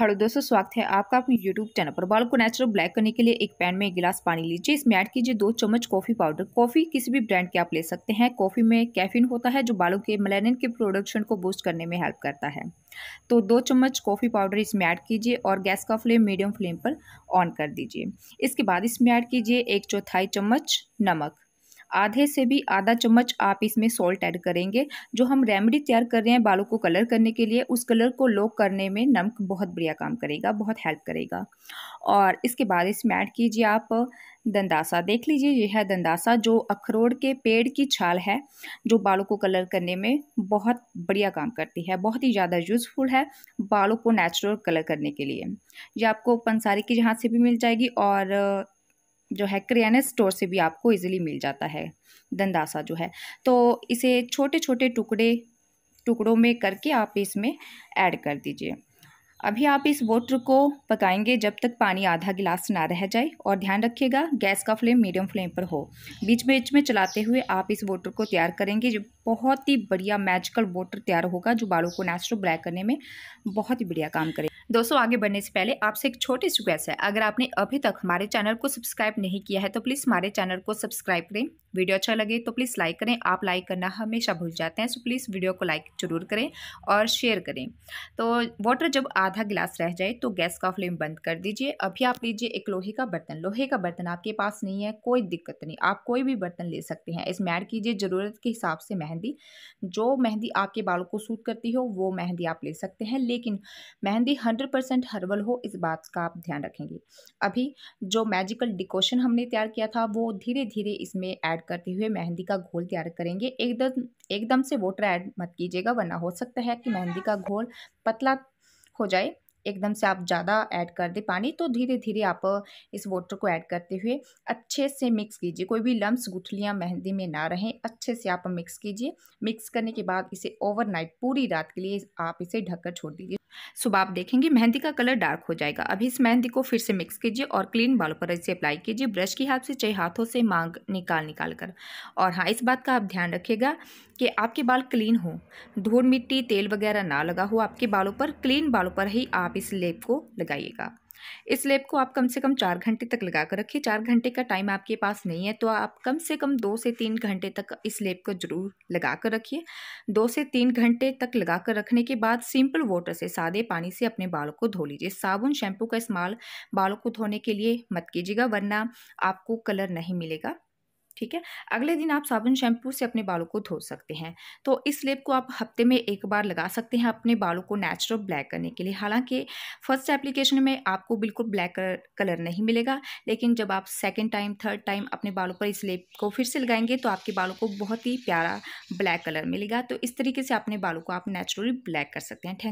hello दोस्तों स्वागत है आपका अपने यूट्यूब चैनल पर बाल को नेचुरल ब्लैक करने के लिए एक पैन में एक गिलास पानी लीजिए इसमें ऐड कीजिए दो चम्मच कॉफ़ी पाउडर कॉफ़ी किसी भी ब्रांड के आप ले सकते हैं कॉफ़ी में कैफीन होता है जो बालों के मलानिन के प्रोडक्शन को बूस्ट करने में हेल्प करता है तो दो चम्मच कॉफ़ी पाउडर इसमें ऐड कीजिए और गैस का फ्लेम मीडियम फ्लेम पर ऑन कर दीजिए इसके बाद इसमें ऐड कीजिए एक चौथाई चम्मच नमक आधे से भी आधा चम्मच आप इसमें सॉल्ट ऐड करेंगे जो हम रेमेडी तैयार कर रहे हैं बालों को कलर करने के लिए उस कलर को लो करने में नमक बहुत बढ़िया काम करेगा बहुत हेल्प करेगा और इसके बाद इसमें ऐड कीजिए आप दंदासा देख लीजिए यह है दंदासा जो अखरोड़ के पेड़ की छाल है जो बालों को कलर करने में बहुत बढ़िया काम करती है बहुत ही ज़्यादा यूज़फुल है बालों को नेचुरल कलर करने के लिए ये आपको पंसारी की जहाँ से भी मिल जाएगी और जो है करियाने स्टोर से भी आपको इजीली मिल जाता है दंदासा जो है तो इसे छोटे छोटे टुकड़े टुकड़ों में करके आप इसमें ऐड कर दीजिए अभी आप इस वोटर को पकाएंगे जब तक पानी आधा गिलास ना रह जाए और ध्यान रखिएगा गैस का फ्लेम मीडियम फ्लेम पर हो बीच बीच में चलाते हुए आप इस वोटर को तैयार करेंगे जो बहुत ही बढ़िया मैजिकल वोटर तैयार होगा जो बालों को नेचुरल ब्लैक करने में बहुत ही बढ़िया काम करेगा दोस्तों आगे बढ़ने से पहले आपसे एक छोटी सी रिक्वेस्ट है अगर आपने अभी तक हमारे चैनल को सब्सक्राइब नहीं किया है तो प्लीज़ हमारे चैनल को सब्सक्राइब करें वीडियो अच्छा लगे तो प्लीज़ लाइक करें आप लाइक करना हमेशा भूल जाते हैं सो प्लीज़ वीडियो को लाइक जरूर करें और शेयर करें तो वाटर जब आधा गिलास रह जाए तो गैस का फ्लेम बंद कर दीजिए अभी आप लीजिए एक लोहे का बर्तन लोहे का बर्तन आपके पास नहीं है कोई दिक्कत नहीं आप कोई भी बर्तन ले सकते हैं इसमें ऐड कीजिए ज़रूरत के हिसाब से मेहंदी जो मेहंदी आपके बालों को सूट करती हो वो मेहंदी आप ले सकते हैं लेकिन मेहंदी हंड्रेड हंड्रेड परसेंट हर्बल हो इस बात का आप ध्यान रखेंगे अभी जो मैजिकल डिकोशन हमने तैयार किया था वो धीरे धीरे इसमें ऐड करते हुए मेहंदी का घोल तैयार करेंगे एकदम एकदम से वोटर ऐड मत कीजिएगा वरना हो सकता है कि मेहंदी का घोल पतला हो जाए एकदम से आप ज़्यादा ऐड कर दें पानी तो धीरे धीरे आप इस वाटर को ऐड करते हुए अच्छे से मिक्स कीजिए कोई भी लम्ब गुठलियाँ मेहंदी में ना रहें अच्छे से आप मिक्स कीजिए मिक्स करने के बाद इसे ओवरनाइट पूरी रात के लिए आप इसे ढककर छोड़ दीजिए सुबह आप देखेंगे मेहंदी का कलर डार्क हो जाएगा अभी इस मेहंदी को फिर से मिक्स कीजिए और क्लीन बालों पर इसे अप्लाई कीजिए ब्रश की हाथ से चाहे हाथों से मांग निकाल निकाल कर और हाँ इस बात का आप ध्यान रखिएगा कि आपके बाल क्लीन हो धूल मिट्टी तेल वगैरह ना लगा हो आपके बालों पर क्लीन बालों पर ही आप आप इस लेप को लगाइएगा इस लेप को आप कम से कम चार घंटे तक लगा कर रखिए चार घंटे का टाइम आपके पास नहीं है तो आप कम से कम दो से तीन घंटे तक इस लेप को जरूर लगा कर रखिए दो से तीन घंटे तक लगा कर रखने के बाद सिंपल वाटर से सादे पानी से अपने बालों को धो लीजिए साबुन शैम्पू का इस्तेमाल बालों को धोने के लिए मत कीजिएगा वरना आपको कलर नहीं मिलेगा ठीक है अगले दिन आप साबुन शैम्पू से अपने बालों को धो सकते हैं तो इस लेप को आप हफ्ते में एक बार लगा सकते हैं अपने बालों को नेचुरल ब्लैक करने के लिए हालांकि फर्स्ट एप्लीकेशन में आपको बिल्कुल ब्लैक कलर नहीं मिलेगा लेकिन जब आप सेकेंड टाइम थर्ड टाइम अपने बालों पर इस लेप को फिर से लगाएंगे तो आपके बालों को बहुत ही प्यारा ब्लैक कलर मिलेगा तो इस तरीके से अपने बालों को आप नेचुरली ब्लैक कर सकते हैं थैंक